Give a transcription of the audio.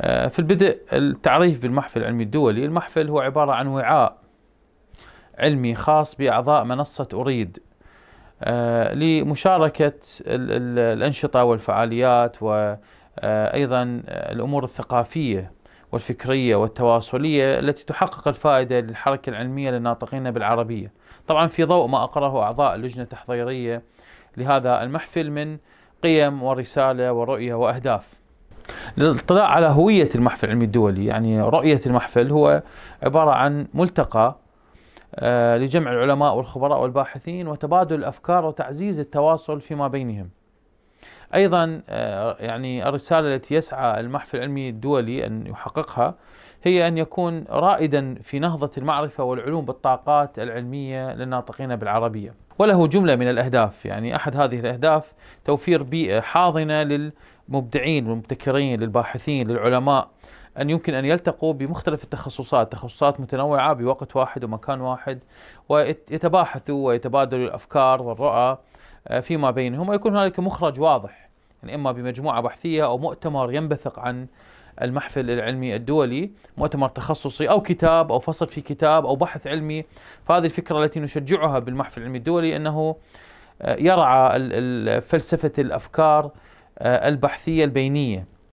آه، في البدء التعريف بالمحفل العلمي الدولي المحفل هو عبارة عن وعاء علمي خاص بأعضاء منصة أريد آه، لمشاركة الأنشطة والفعاليات وأيضا آه، الأمور الثقافية والفكرية والتواصلية التي تحقق الفائدة للحركة العلمية للناطقين بالعربية طبعا في ضوء ما أقره أعضاء اللجنة التحضيرية لهذا المحفل من قيم ورسالة ورؤية وأهداف للاطلاع على هوية المحفل العلمي الدولي يعني رؤية المحفل هو عبارة عن ملتقى آه، لجمع العلماء والخبراء والباحثين وتبادل الأفكار وتعزيز التواصل فيما بينهم أيضا آه، يعني الرسالة التي يسعى المحفل العلمي الدولي أن يحققها هي أن يكون رائدا في نهضة المعرفة والعلوم بالطاقات العلمية للناطقين بالعربية وله جملة من الأهداف يعني أحد هذه الأهداف توفير بيئة حاضنة لل مبدعين والمبتكرين للباحثين للعلماء أن يمكن أن يلتقوا بمختلف التخصصات تخصصات متنوعة بوقت واحد ومكان واحد ويتباحثوا ويتبادلوا الأفكار والرؤى آه، فيما بينهم ويكون هنالك مخرج واضح يعني إما بمجموعة بحثية أو مؤتمر ينبثق عن المحفل العلمي الدولي مؤتمر تخصصي أو كتاب أو فصل في كتاب أو بحث علمي فهذه الفكرة التي نشجعها بالمحفل العلمي الدولي أنه آه، يرعى فلسفة الأفكار آه، البحثية البينية